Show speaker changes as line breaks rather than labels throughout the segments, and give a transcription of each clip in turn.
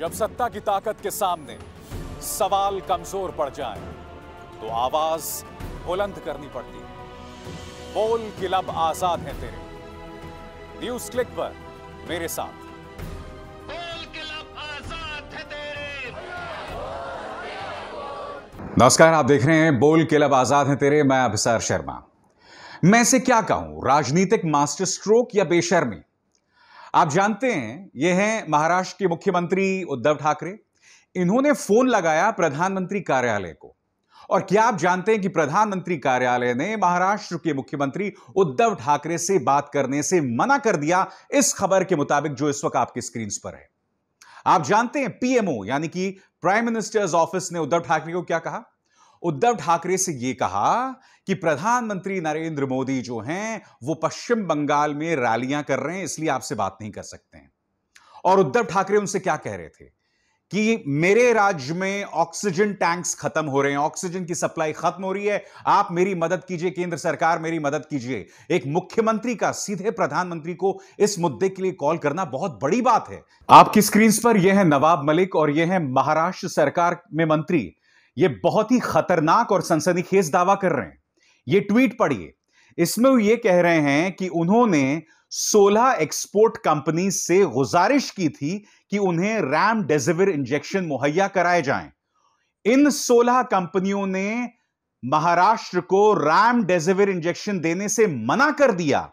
जब सत्ता की ताकत के सामने सवाल कमजोर पड़ जाए तो आवाज बुलंद करनी पड़ती है बोल किलब लब आजाद है तेरे न्यूज क्लिक पर मेरे साथ नमस्कार आप देख रहे हैं बोल के लब आजाद है तेरे मैं अभिसार शर्मा मैं से क्या कहूं राजनीतिक मास्टर स्ट्रोक या बेशर्मी आप जानते हैं यह हैं महाराष्ट्र के मुख्यमंत्री उद्धव ठाकरे इन्होंने फोन लगाया प्रधानमंत्री कार्यालय को और क्या आप जानते हैं कि प्रधानमंत्री कार्यालय ने महाराष्ट्र के मुख्यमंत्री उद्धव ठाकरे से बात करने से मना कर दिया इस खबर के मुताबिक जो इस वक्त आपकी स्क्रीन पर है आप जानते हैं पीएमओ यानी कि प्राइम मिनिस्टर्स ऑफिस ने उद्धव ठाकरे को क्या कहा उद्धव ठाकरे से यह कहा कि प्रधानमंत्री नरेंद्र मोदी जो हैं वो पश्चिम बंगाल में रैलियां कर रहे हैं इसलिए आपसे बात नहीं कर सकते हैं और उद्धव ठाकरे उनसे क्या कह रहे थे कि मेरे राज्य में ऑक्सीजन टैंक्स खत्म हो रहे हैं ऑक्सीजन की सप्लाई खत्म हो रही है आप मेरी मदद कीजिए केंद्र सरकार मेरी मदद कीजिए एक मुख्यमंत्री का सीधे प्रधानमंत्री को इस मुद्दे के लिए कॉल करना बहुत बड़ी बात है आपकी स्क्रीन पर यह है नवाब मलिक और यह है महाराष्ट्र सरकार में मंत्री ये बहुत ही खतरनाक और सनसनीखेज दावा कर रहे हैं ये ट्वीट पढ़िए इसमें ये कह रहे हैं कि उन्होंने 16 एक्सपोर्ट कंपनी से गुजारिश की थी कि उन्हें रैम डेजिविर इंजेक्शन मुहैया कराए जाएं। इन 16 कंपनियों ने महाराष्ट्र को रैम डेजिविर इंजेक्शन देने से मना कर दिया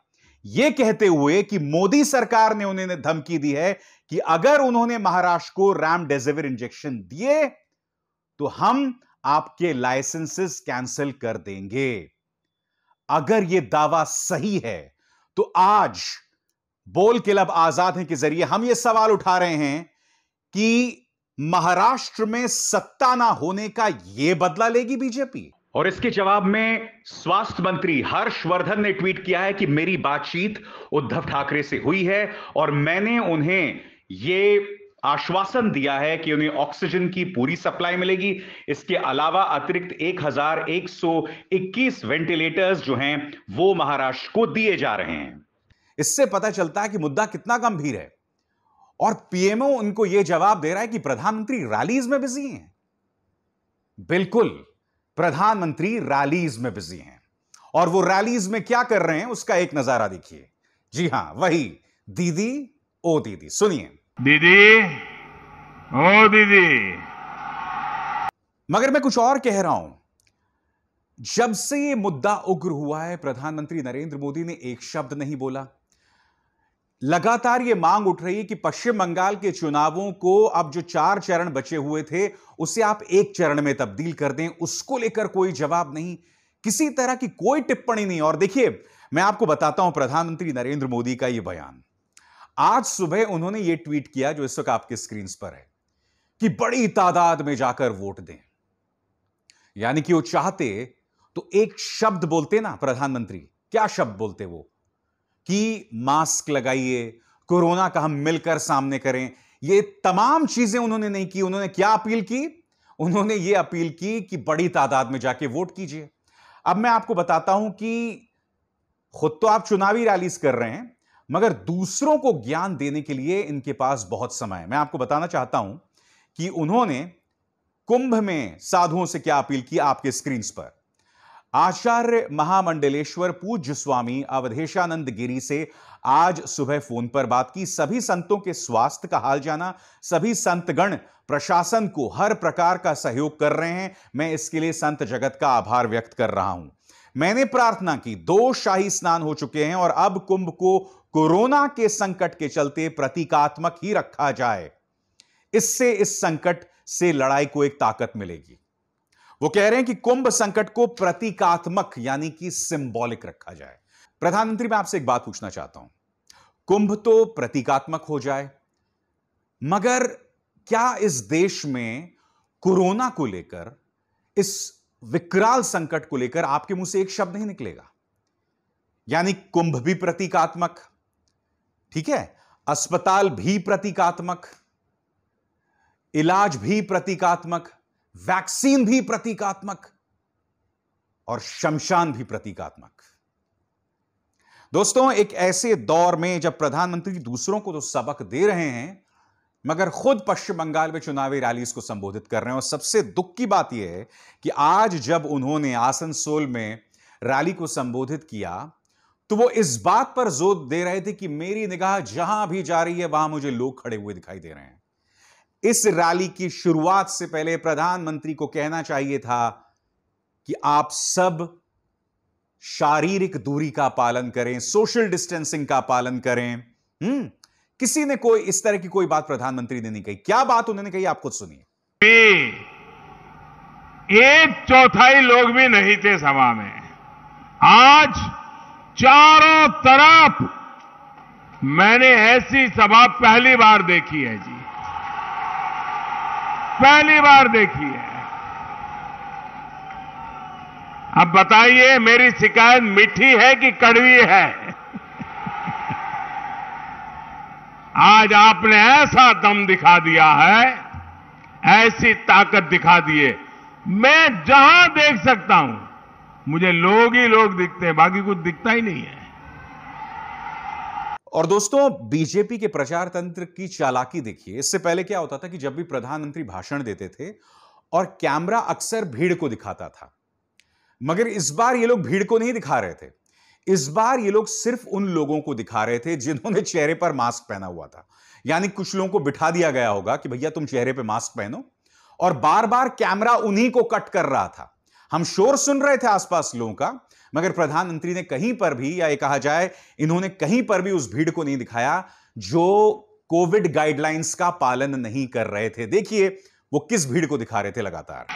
यह कहते हुए कि मोदी सरकार ने उन्हें धमकी दी है कि अगर उन्होंने महाराष्ट्र को रैम डेजिविर इंजेक्शन दिए तो हम आपके लाइसेंसेस कैंसिल कर देंगे अगर यह दावा सही है तो आज बोल के लब आजाद हैं के जरिए हम ये सवाल उठा रहे हैं कि महाराष्ट्र में सत्ता ना होने का यह बदला लेगी बीजेपी और इसके जवाब में स्वास्थ्य मंत्री हर्षवर्धन ने ट्वीट किया है कि मेरी बातचीत उद्धव ठाकरे से हुई है और मैंने उन्हें ये आश्वासन दिया है कि उन्हें ऑक्सीजन की पूरी सप्लाई मिलेगी इसके अलावा अतिरिक्त 1121 वेंटिलेटर्स जो हैं वो महाराष्ट्र को दिए जा रहे हैं इससे पता चलता है कि मुद्दा कितना गंभीर है और पीएमओ उनको यह जवाब दे रहा है कि प्रधानमंत्री रैलीज में बिजी हैं बिल्कुल प्रधानमंत्री रैलीज में बिजी हैं और वो रैलीज में क्या कर रहे हैं उसका एक नजारा देखिए जी हां वही दीदी ओ दीदी सुनिए दीदी ओ दीदी मगर मैं कुछ और कह रहा हूं जब से ये मुद्दा उग्र हुआ है प्रधानमंत्री नरेंद्र मोदी ने एक शब्द नहीं बोला लगातार ये मांग उठ रही है कि पश्चिम बंगाल के चुनावों को अब जो चार चरण बचे हुए थे उसे आप एक चरण में तब्दील कर दें उसको लेकर कोई जवाब नहीं किसी तरह की कोई टिप्पणी नहीं और देखिए मैं आपको बताता हूं प्रधानमंत्री नरेंद्र मोदी का यह बयान आज सुबह उन्होंने यह ट्वीट किया जो इस वक्त आपके स्क्रीन पर है कि बड़ी तादाद में जाकर वोट दें यानी कि वो चाहते तो एक शब्द बोलते ना प्रधानमंत्री क्या शब्द बोलते वो कि मास्क लगाइए कोरोना का हम मिलकर सामने करें ये तमाम चीजें उन्होंने नहीं की उन्होंने क्या अपील की उन्होंने ये अपील की कि बड़ी तादाद में जाके वोट कीजिए अब मैं आपको बताता हूं कि खुद तो आप चुनावी रैलीज कर रहे हैं मगर दूसरों को ज्ञान देने के लिए इनके पास बहुत समय है मैं आपको बताना चाहता हूं कि उन्होंने कुंभ में साधुओं से क्या अपील की आपके स्क्रीन पर आचार्य महामंडलेश्वर पूज्य स्वामी अवधेशानंद गिरी से आज सुबह फोन पर बात की सभी संतों के स्वास्थ्य का हाल जाना सभी संतगण प्रशासन को हर प्रकार का सहयोग कर रहे हैं मैं इसके लिए संत जगत का आभार व्यक्त कर रहा हूं मैंने प्रार्थना की दो शाही स्नान हो चुके हैं और अब कुंभ को कोरोना के संकट के चलते प्रतीकात्मक ही रखा जाए इससे इस संकट से लड़ाई को एक ताकत मिलेगी वो कह रहे हैं कि कुंभ संकट को प्रतीकात्मक यानी कि सिंबॉलिक रखा जाए प्रधानमंत्री मैं आपसे एक बात पूछना चाहता हूं कुंभ तो प्रतीकात्मक हो जाए मगर क्या इस देश में कोरोना को लेकर इस विकराल संकट को लेकर आपके मुंह से एक शब्द नहीं निकलेगा यानी कुंभ भी प्रतीकात्मक ठीक है अस्पताल भी प्रतीकात्मक इलाज भी प्रतीकात्मक वैक्सीन भी प्रतीकात्मक और शमशान भी प्रतीकात्मक दोस्तों एक ऐसे दौर में जब प्रधानमंत्री दूसरों को तो सबक दे रहे हैं मगर खुद पश्चिम बंगाल में चुनावी रैलीज को संबोधित कर रहे हैं और सबसे दुख की बात यह है कि आज जब उन्होंने आसनसोल में रैली को संबोधित किया तो वो इस बात पर जोर दे रहे थे कि मेरी निगाह जहां भी जा रही है वहां मुझे लोग खड़े हुए दिखाई दे रहे हैं इस रैली की शुरुआत से पहले प्रधानमंत्री को कहना चाहिए था कि आप सब शारीरिक दूरी का पालन करें सोशल डिस्टेंसिंग का पालन करें हम्म किसी ने कोई इस तरह की कोई बात प्रधानमंत्री ने नहीं कही क्या बात उन्होंने कही आप खुद सुनिए हम्म, एक चौथाई लोग भी नहीं थे सभा में आज चारों तरफ मैंने ऐसी सभा पहली बार देखी है जी पहली बार देखी है अब बताइए मेरी शिकायत मीठी है कि कड़वी है आज आपने ऐसा दम दिखा दिया है ऐसी ताकत दिखा दिए मैं जहां देख सकता
हूं मुझे लोग ही लोग दिखते हैं बाकी कुछ दिखता ही नहीं है
और दोस्तों बीजेपी के प्रचार तंत्र की चालाकी देखिए इससे पहले क्या होता था कि जब भी प्रधानमंत्री भाषण देते थे और कैमरा अक्सर भीड़ को दिखाता था मगर इस बार ये लोग भीड़ को नहीं दिखा रहे थे इस बार ये लोग सिर्फ उन लोगों को दिखा रहे थे जिन्होंने चेहरे पर मास्क पहना हुआ था यानी कुछ लोगों को बिठा दिया गया होगा कि भैया तुम चेहरे पर मास्क पहनो और बार बार कैमरा उन्हीं को कट कर रहा था हम शोर सुन रहे थे आसपास लोगों का मगर प्रधानमंत्री ने कहीं पर भी या ये कहा जाए इन्होंने कहीं पर भी उस भीड़ को नहीं दिखाया जो कोविड गाइडलाइंस का पालन नहीं कर रहे थे देखिए वो किस भीड़ को दिखा रहे थे लगातार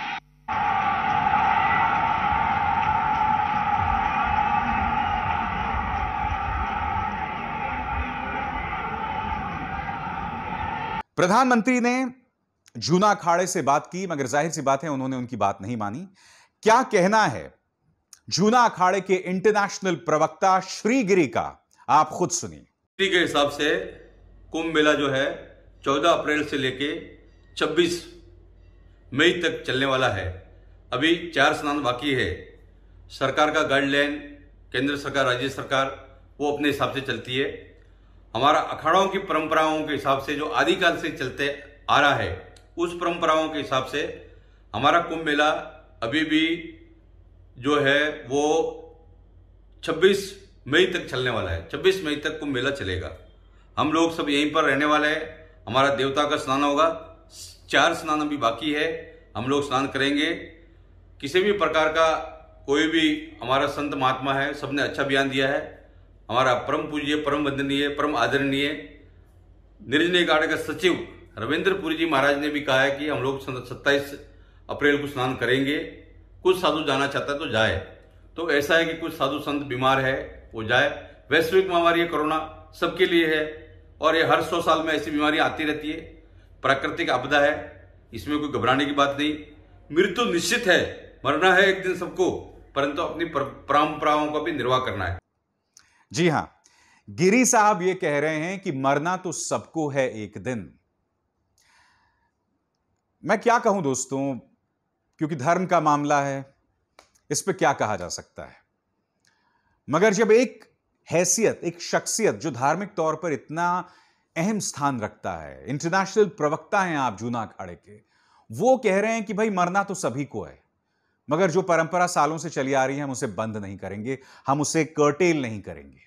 प्रधानमंत्री ने जूना अखाड़े से बात की मगर जाहिर सी बात है उन्होंने उनकी बात नहीं मानी क्या कहना है जूना अखाड़े के इंटरनेशनल प्रवक्ता श्री गिरी का आप खुद सुनिए
के हिसाब से कुंभ मेला जो है 14 अप्रैल से लेके 26 मई तक चलने वाला है अभी चार स्नान बाकी है सरकार का गाइडलाइन केंद्र सरकार राज्य सरकार वो अपने हिसाब से चलती है हमारा अखाड़ों की परंपराओं के हिसाब से जो आदिकाल से चलते आ रहा है उस परंपराओं के हिसाब से हमारा कुंभ मेला अभी भी जो है वो 26 मई तक चलने वाला है 26 मई तक कुंभ मेला चलेगा हम लोग सब यहीं पर रहने वाले हैं हमारा देवता का स्नान होगा चार स्नान अभी बाकी है हम लोग स्नान करेंगे किसी भी प्रकार का कोई भी हमारा संत महात्मा है सबने अच्छा बयान दिया है हमारा परम पूज्य परम वंदनीय परम आदरणीय निर्जनीय गाड़ का सचिव रविंद्र जी महाराज ने भी कहा है कि हम लोग सत्ताईस अप्रैल को स्नान करेंगे कुछ साधु जाना चाहता है तो जाए तो ऐसा है कि कुछ साधु संत बीमार है वो जाए वैश्विक महामारी कोरोना सबके लिए है और ये हर सौ साल में ऐसी बीमारी आती रहती है प्राकृतिक आपदा है इसमें कोई घबराने की बात नहीं मृत्यु निश्चित है मरना है एक दिन सबको परंतु अपनी परंपराओं का भी निर्वाह करना है
जी हाँ गिरी साहब ये कह रहे हैं कि मरना तो सबको है एक दिन मैं क्या कहूं दोस्तों क्योंकि धर्म का मामला है इस पर क्या कहा जा सकता है मगर जब एक हैसियत एक शख्सियत जो धार्मिक तौर पर इतना अहम स्थान रखता है इंटरनेशनल प्रवक्ता हैं आप जूना अखाड़े के वो कह रहे हैं कि भाई मरना तो सभी को है मगर जो परंपरा सालों से चली आ रही है हम उसे बंद नहीं करेंगे हम उसे कर्टेल नहीं करेंगे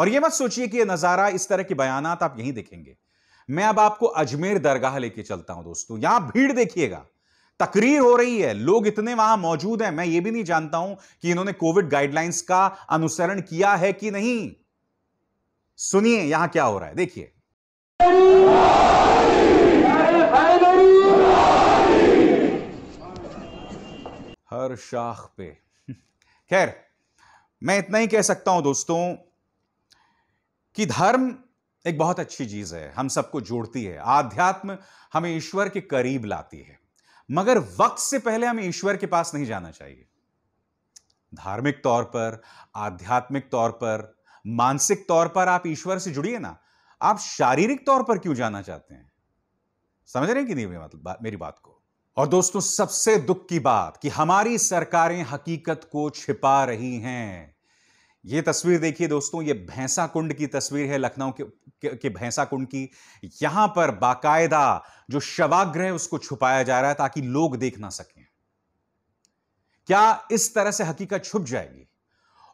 और यह मत सोचिए कि यह नज़ारा इस तरह के बयान आप यहीं देखेंगे मैं अब आपको अजमेर दरगाह लेके चलता हूं दोस्तों यहां भीड़ देखिएगा तकरीर हो रही है लोग इतने वहां मौजूद हैं मैं ये भी नहीं जानता हूं कि इन्होंने कोविड गाइडलाइंस का अनुसरण किया है कि नहीं सुनिए यहां क्या हो रहा है देखिए हर शाख पे खैर मैं इतना ही कह सकता हूं दोस्तों कि धर्म एक बहुत अच्छी चीज है हम सबको जोड़ती है आध्यात्म हमें ईश्वर के करीब लाती है मगर वक्त से पहले हमें ईश्वर के पास नहीं जाना चाहिए धार्मिक तौर पर आध्यात्मिक तौर पर मानसिक तौर पर आप ईश्वर से जुड़िए ना आप शारीरिक तौर पर क्यों जाना चाहते हैं समझ रहे हैं कि नहीं मतलब मेरी बात को और दोस्तों सबसे दुख की बात कि हमारी सरकारें हकीकत को छिपा रही हैं ये तस्वीर देखिए दोस्तों ये भैंसा कुंड की तस्वीर है लखनऊ के, के, भैंसा कुंड की यहां पर बाकायदा जो शवाग्रह है उसको छुपाया जा रहा है ताकि लोग देख ना सकें क्या इस तरह से हकीकत छुप जाएगी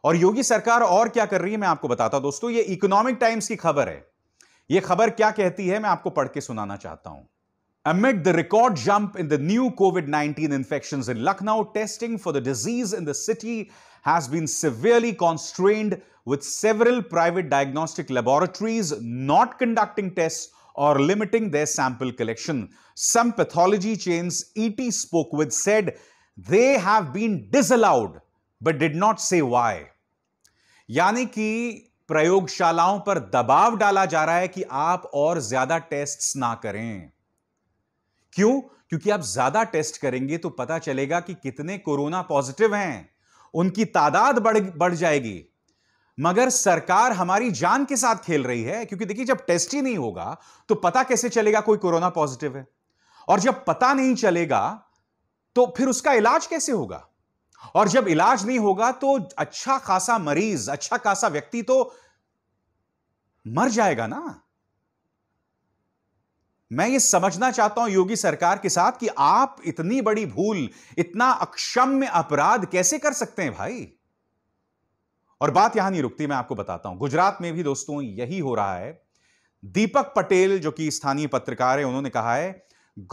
और योगी सरकार और क्या कर रही है मैं आपको बताता हूं दोस्तों ये इकोनॉमिक टाइम्स की खबर है यह खबर क्या कहती है मैं आपको पढ़ के सुनाना चाहता हूं Amid the record jump in the new COVID-19 infections in Lucknow, testing for the disease in the city has been severely constrained with several private diagnostic laboratories not conducting tests or limiting their sample collection. Some pathology chains ET spoke with said they have been disallowed but did not say why. यानी कि प्रयोगशालाओं पर दबाव डाला जा रहा है कि आप और ज्यादा टेस्ट्स ना करें क्यों क्योंकि आप ज्यादा टेस्ट करेंगे तो पता चलेगा कि कितने कोरोना पॉजिटिव हैं उनकी तादाद बढ़ बढ़ जाएगी मगर सरकार हमारी जान के साथ खेल रही है क्योंकि देखिए जब टेस्ट ही नहीं होगा तो पता कैसे चलेगा कोई कोरोना पॉजिटिव है और जब पता नहीं चलेगा तो फिर उसका इलाज कैसे होगा और जब इलाज नहीं होगा तो अच्छा खासा मरीज अच्छा खासा व्यक्ति तो मर जाएगा ना मैं ये समझना चाहता हूं योगी सरकार के साथ कि आप इतनी बड़ी भूल इतना अक्षम्य अपराध कैसे कर सकते हैं भाई और बात यहां नहीं रुकती मैं आपको बताता हूं गुजरात में भी दोस्तों यही हो रहा है दीपक पटेल जो कि स्थानीय पत्रकार है उन्होंने कहा है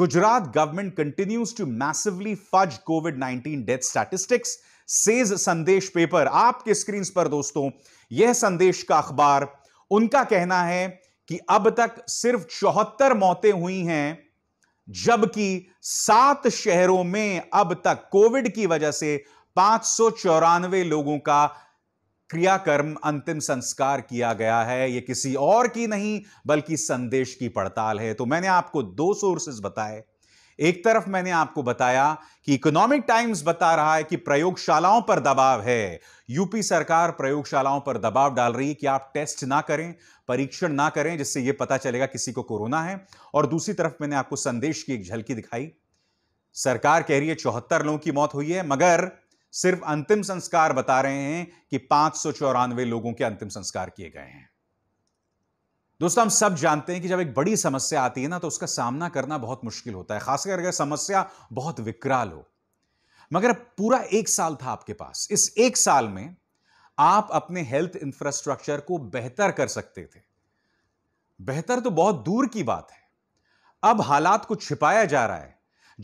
Gujarat government continues to massively fudge covid 19 death statistics says Sandesh paper आपके स्क्रीन पर दोस्तों यह संदेश का अखबार उनका कहना है कि अब तक सिर्फ चौहत्तर मौतें हुई हैं जबकि सात शहरों में अब तक कोविड की वजह से पांच सौ चौरानवे लोगों का क्रियाकर्म अंतिम संस्कार किया गया है यह किसी और की नहीं बल्कि संदेश की पड़ताल है तो मैंने आपको दो सोर्सेस बताए एक तरफ मैंने आपको बताया कि इकोनॉमिक टाइम्स बता रहा है कि प्रयोगशालाओं पर दबाव है यूपी सरकार प्रयोगशालाओं पर दबाव डाल रही है कि आप टेस्ट ना करें परीक्षण ना करें जिससे यह पता चलेगा किसी को कोरोना है और दूसरी तरफ मैंने आपको संदेश की एक झलकी दिखाई सरकार कह रही है चौहत्तर लोगों की मौत हुई है मगर सिर्फ अंतिम संस्कार बता रहे हैं कि पांच लोगों के अंतिम संस्कार किए गए हैं दोस्तों हम सब जानते हैं कि जब एक बड़ी समस्या आती है ना तो उसका सामना करना बहुत मुश्किल होता है खासकर अगर समस्या बहुत विकराल हो मगर पूरा एक साल था आपके पास इस एक साल में आप अपने हेल्थ इंफ्रास्ट्रक्चर को बेहतर कर सकते थे बेहतर तो बहुत दूर की बात है अब हालात को छिपाया जा रहा है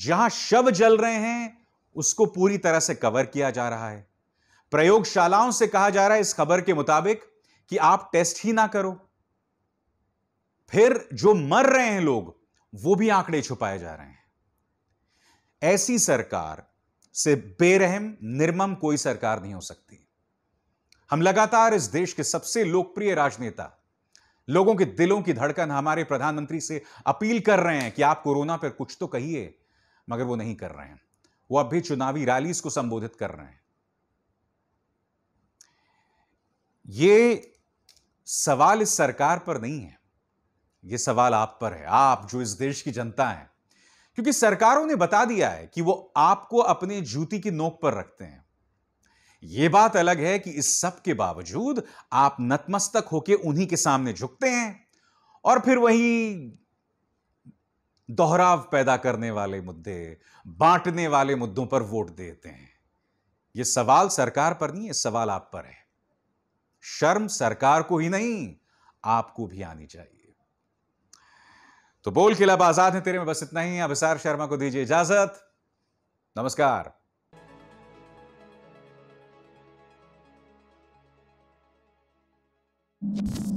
जहां शव जल रहे हैं उसको पूरी तरह से कवर किया जा रहा है प्रयोगशालाओं से कहा जा रहा है इस खबर के मुताबिक कि आप टेस्ट ही ना करो फिर जो मर रहे हैं लोग वो भी आंकड़े छुपाए जा रहे हैं ऐसी सरकार से बेरहम निर्मम कोई सरकार नहीं हो सकती हम लगातार इस देश के सबसे लोकप्रिय राजनेता लोगों के दिलों की धड़कन हमारे प्रधानमंत्री से अपील कर रहे हैं कि आप कोरोना पर कुछ तो कहिए मगर वो नहीं कर रहे हैं वो अब भी चुनावी रैलीज को संबोधित कर रहे हैं ये सवाल इस सरकार पर नहीं है ये सवाल आप पर है आप जो इस देश की जनता हैं क्योंकि सरकारों ने बता दिया है कि वो आपको अपने जूती की नोक पर रखते हैं यह बात अलग है कि इस सब के बावजूद आप नतमस्तक होकर उन्हीं के सामने झुकते हैं और फिर वही दोहराव पैदा करने वाले मुद्दे बांटने वाले मुद्दों पर वोट देते हैं यह सवाल सरकार पर नहीं है सवाल आप पर है शर्म सरकार को ही नहीं आपको भी आनी चाहिए तो बोल के लब आजाद है तेरे में बस इतना ही अब शर्मा को दीजिए इजाजत नमस्कार you